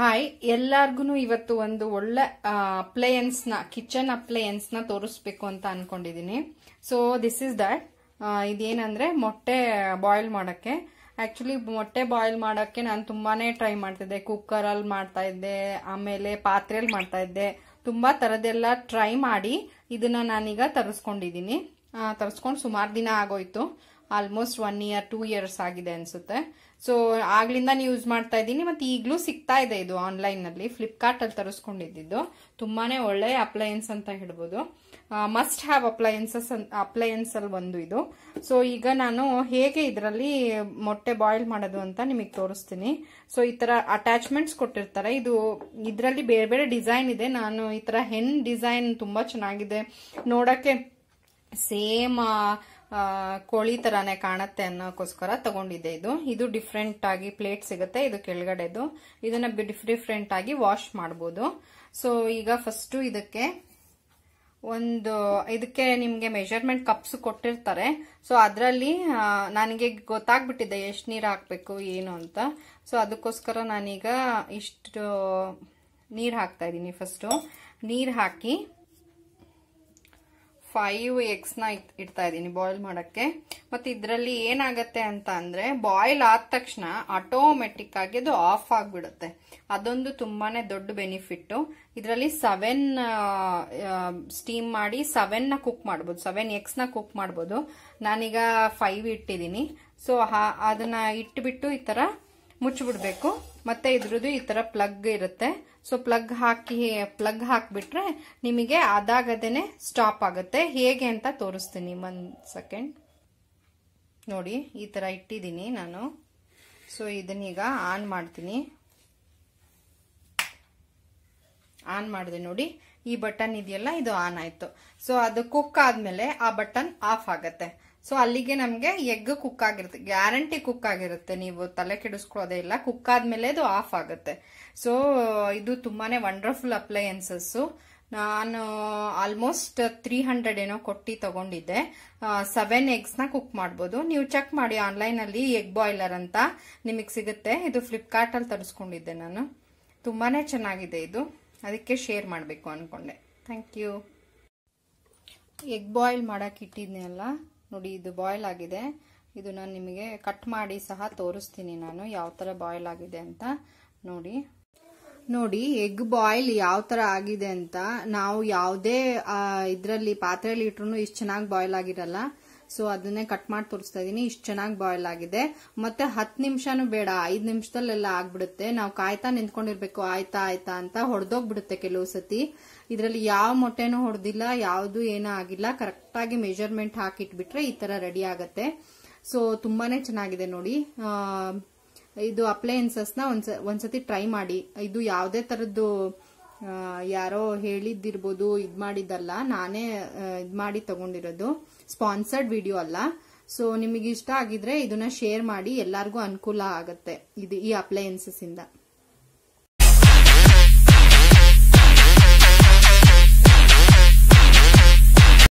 hi ಎಲ್ಲಾರ್ಗು ಇವತ್ತು ಒಂದು ಒಳ್ಳೆ ನ ಕಿಚನ್ ನ ತೋರಿಸ್ಬೇಕು ಅಂತ ಅನ್ಕೊಂಡಿದೀನಿ ಸೊ ದಿಸ್ ಇಸ್ ದಟ್ ಇದೇನಂದ್ರೆ ಮೊಟ್ಟೆ ಬಾಯ್ಲ್ ಮಾಡಕ್ಕೆ ಆಕ್ಚುಲಿ ಮೊಟ್ಟೆ ಬಾಯ್ಲ್ ಮಾಡೋಕ್ಕೆ ನಾನು ತುಂಬಾ ಟ್ರೈ ಮಾಡ್ತಿದ್ದೆ ಕುಕ್ಕರಲ್ಲಿ ಮಾಡ್ತಾ ಇದ್ದೆ ಆಮೇಲೆ ಪಾತ್ರೆಯಲ್ಲಿ ಮಾಡ್ತಾ ಇದ್ದೆ ತುಂಬ ತರದೆಲ್ಲ ಟ್ರೈ ಮಾಡಿ ಇದನ್ನು ನಾನೀಗ ತರಿಸ್ಕೊಂಡಿದ್ದೀನಿ ತರಿಸ್ಕೊಂಡು ಸುಮಾರು ದಿನ ಆಗೋಯ್ತು almost one year two years ಆಗಿದೆ ಅನ್ಸುತ್ತೆ ಸೊ ಆಗ್ಲಿಂದ ಯೂಸ್ ಮಾಡ್ತಾ ಇದ್ದೀನಿ ಮತ್ತೆ ಈಗಲೂ ಸಿಗ್ತಾ ಇದೆ ಇದು ಆನ್ಲೈನ್ ಫ್ಲಿಪ್ಕಾರ್ಟ್ ಅಲ್ಲಿ ತರಿಸ್ಕೊಂಡಿದ್ದು ತುಂಬಾನೇ ಒಳ್ಳೆ ಅಪ್ಲಯನ್ಸ್ ಅಂತ ಹೇಳ್ಬೋದು ಮಸ್ಟ್ ಹ್ಯಾವ್ ಅಪ್ಲಯನ್ಸಸ್ ಅಪ್ಲಯನ್ಸ್ ಅಲ್ಲಿ ಒಂದು ಇದು ಸೊ ಈಗ ನಾನು ಹೇಗೆ ಇದರಲ್ಲಿ ಮೊಟ್ಟೆ ಬಾಯ್ಲ್ ಮಾಡೋದು ಅಂತ ನಿಮಗೆ ತೋರಿಸ್ತೀನಿ ಸೊ ಈ ತರ ಅಟ್ಯಾಚ್ಮೆಂಟ್ಸ್ ಕೊಟ್ಟಿರ್ತಾರೆ ಇದು ಇದರಲ್ಲಿ ಬೇರೆ ಬೇರೆ ಡಿಸೈನ್ ಇದೆ ನಾನು ಈ ತರ ಹೆಣ್ ಡಿಸೈನ್ ತುಂಬಾ ಚೆನ್ನಾಗಿದೆ ನೋಡಕ್ಕೆ ಸೇಮ್ ಕೋಳಿ ತರಾನೇ ಕಾಣತ್ತೆ ಅನ್ನೋಕ್ಕೋಸ್ಕರ ತಗೊಂಡಿದ್ದೆ ಇದು ಇದು ಡಿಫ್ರೆಂಟ್ ಆಗಿ ಪ್ಲೇಟ್ ಸಿಗುತ್ತೆ ಇದು ಕೆಳಗಡೆದು ಇದನ್ನ ಡಿಫ್ರೆಂಟ್ ಆಗಿ ವಾಶ್ ಮಾಡಬಹುದು ಸೊ ಈಗ ಫಸ್ಟ್ ಇದಕ್ಕೆ ಒಂದು ಇದಕ್ಕೆ ನಿಮಗೆ ಮೆಜರ್ಮೆಂಟ್ ಕಪ್ಸ್ ಕೊಟ್ಟಿರ್ತಾರೆ ಸೊ ಅದರಲ್ಲಿ ನನಗೆ ಗೊತ್ತಾಗ್ಬಿಟ್ಟಿದೆ ಎಷ್ಟು ನೀರು ಹಾಕ್ಬೇಕು ಏನು ಅಂತ ಸೊ ಅದಕ್ಕೋಸ್ಕರ ನಾನೀಗ ಇಷ್ಟು ನೀರು ಹಾಕ್ತಾ ಇದ್ದೀನಿ ಫಸ್ಟು ನೀರು ಹಾಕಿ ಫೈವ್ ನ ಇಡ್ತಾ ಇದ್ದೀನಿ ಬಾಯ್ಲ್ ಮಾಡೋಕ್ಕೆ ಮತ್ತು ಇದರಲ್ಲಿ ಏನಾಗುತ್ತೆ ಅಂತ ಅಂದರೆ ಬಾಯ್ಲ್ ಆದ ತಕ್ಷಣ ಆಟೋಮೆಟಿಕ್ ಆಗಿ ಅದು ಆಫ್ ಆಗಿಬಿಡುತ್ತೆ ಅದೊಂದು ತುಂಬಾ ದೊಡ್ಡ ಬೆನಿಫಿಟ್ಟು ಇದರಲ್ಲಿ ಸೆವೆನ್ ಸ್ಟೀಮ್ ಮಾಡಿ ಸೆವೆನ್ನ ಕುಕ್ ಮಾಡ್ಬೋದು ಸೆವೆನ್ ನ ಕುಕ್ ಮಾಡ್ಬೋದು ನಾನೀಗ ಫೈವ್ ಇಟ್ಟಿದ್ದೀನಿ ಸೊ ಅದನ್ನು ಇಟ್ಬಿಟ್ಟು ಈ ಥರ ಮುಚ್ಚಿಬಿಡ್ಬೇಕು ಮತ್ತೆ ಇದ್ರದ್ದು ಈ ತರ ಪ್ಲಗ್ ಇರುತ್ತೆ ಸೊ ಪ್ಲಗ್ ಹಾಕಿ ಪ್ಲಗ್ ಹಾಕಿಬಿಟ್ರೆ ನಿಮಗೆ ಅದಾಗದೇನೆ ಸ್ಟಾಪ್ ಆಗುತ್ತೆ ಹೇಗೆ ಅಂತ ತೋರಿಸ್ತೀನಿ ಒಂದು ಸೆಕೆಂಡ್ ನೋಡಿ ಈ ತರ ಇಟ್ಟಿದ್ದೀನಿ ನಾನು ಸೊ ಇದನ್ನೀಗ ಆನ್ ಮಾಡ್ತೀನಿ ಆನ್ ಮಾಡಿದೆ ನೋಡಿ ಈ ಬಟನ್ ಇದೆಯಲ್ಲ ಇದು ಆನ್ ಆಯ್ತು ಸೊ ಅದು ಕುಕ್ ಆದ್ಮೇಲೆ ಆ ಬಟನ್ ಆಫ್ ಆಗುತ್ತೆ ಸೊ ಅಲ್ಲಿಗೆ ನಮಗೆ ಎಗ್ ಕುಕ್ ಆಗಿರುತ್ತೆ ಗ್ಯಾರಂಟಿ ಕುಕ್ ಆಗಿರುತ್ತೆ ನೀವು ತಲೆ ಕೆಡಿಸ್ಕೊಳ್ಳೋದೇ ಇಲ್ಲ ಕುಕ್ ಆದ್ಮೇಲೆ ಅದು ಆಫ್ ಆಗುತ್ತೆ ಸೊ ಇದು ತುಂಬಾನೇ ವಂಡರ್ಫುಲ್ ಅಪ್ಲಯನ್ಸಸ್ಸು ನಾನು ಆಲ್ಮೋಸ್ಟ್ ತ್ರೀ ಹಂಡ್ರೆಡ್ ಏನೋ ಕೊಟ್ಟು ತಗೊಂಡಿದ್ದೆ ಸೆವೆನ್ ಎಗ್ಸ್ನ ಕುಕ್ ಮಾಡಬಹುದು ನೀವು ಚೆಕ್ ಮಾಡಿ ಆನ್ಲೈನ್ ಅಲ್ಲಿ ಎಗ್ ಬಾಯ್ಲರ್ ಅಂತ ನಿಮಗೆ ಸಿಗುತ್ತೆ ಇದು ಅಲ್ಲಿ ತರಿಸ್ಕೊಂಡಿದ್ದೆ ನಾನು ತುಂಬಾನೇ ಚೆನ್ನಾಗಿದೆ ಇದು ಅದಕ್ಕೆ ಶೇರ್ ಮಾಡಬೇಕು ಅನ್ಕೊಂಡೆ ಥ್ಯಾಂಕ್ ಯು ಎಗ್ ಬಾಯ್ಲ್ ಮಾಡೋಕೆ ಇಟ್ಟಿದ್ನಲ್ಲ ನೋಡಿ ಇದು ಬಾಯ್ಲ್ ಆಗಿದೆ ಇದು ನಾನು ನಿಮಗೆ ಕಟ್ ಮಾಡಿ ಸಹ ತೋರಿಸ್ತೀನಿ ನಾನು ಯಾವ ಥರ ಬಾಯ್ಲ್ ಆಗಿದೆ ಅಂತ ನೋಡಿ ನೋಡಿ ಎಗ್ ಬಾಯ್ಲ್ ಯಾವ ಥರ ಆಗಿದೆ ಅಂತ ನಾವು ಯಾವುದೇ ಇದರಲ್ಲಿ ಪಾತ್ರೆಯಲ್ಲಿ ಇಟ್ರೂ ಇಷ್ಟು ಚೆನ್ನಾಗಿ ಬಾಯ್ಲ್ ಆಗಿರಲ್ಲ ಸೊ ಅದನ್ನೇ ಕಟ್ ಮಾಡಿ ತೋರಿಸ್ತಾ ಇದೀನಿ ಇಷ್ಟು ಚೆನ್ನಾಗಿ ಬಾಯ್ಲ್ ಆಗಿದೆ ಮತ್ತೆ ಹತ್ತು ನಿಮಿಷನೂ ಬೇಡ ಐದು ನಿಮಿಷದಲ್ಲೆಲ್ಲ ಆಗ್ಬಿಡುತ್ತೆ ನಾವು ಕಾಯ್ತಾ ನಿಂತ್ಕೊಂಡಿರ್ಬೇಕು ಆಯ್ತಾ ಆಯ್ತಾ ಅಂತ ಹೊಡೆದೋಗ್ಬಿಡುತ್ತೆ ಕೆಲವು ಸತಿ ಇದರಲ್ಲಿ ಯಾವ ಮೊಟ್ಟೆನೂ ಹೊಡೆದಿಲ್ಲ ಯಾವುದು ಏನೂ ಆಗಿಲ್ಲ ಕರೆಕ್ಟಾಗಿ ಮೆಜರ್ಮೆಂಟ್ ಹಾಕಿಟ್ಬಿಟ್ರೆ ಈ ತರ ರೆಡಿ ಆಗುತ್ತೆ ಸೊ ತುಂಬಾನೇ ಚೆನ್ನಾಗಿದೆ ನೋಡಿ ಇದು ಅಪ್ಲೈಯನ್ಸಸ್ನ ಒಂದ್ಸ ಒಂದ್ಸತಿ ಟ್ರೈ ಮಾಡಿ ಇದು ಯಾವುದೇ ತರದ್ದು ಯಾರೋ ಹೇಳಿದ್ದಿರ್ಬೋದು ಇದು ಮಾಡಿದ್ದಲ್ಲ ನಾನೇ ಇದು ಮಾಡಿ ತಗೊಂಡಿರೋದು ಸ್ಪಾನ್ಸರ್ಡ್ ವಿಡಿಯೋ ಅಲ್ಲ ಸೊ ನಿಮಗೆ ಆಗಿದ್ರೆ ಇದನ್ನ ಶೇರ್ ಮಾಡಿ ಎಲ್ಲಾರ್ಗು ಅನುಕೂಲ ಆಗುತ್ತೆ ಇದು ಈ ಅಪ್ಲಯನ್ಸಸ್ ಇಂದ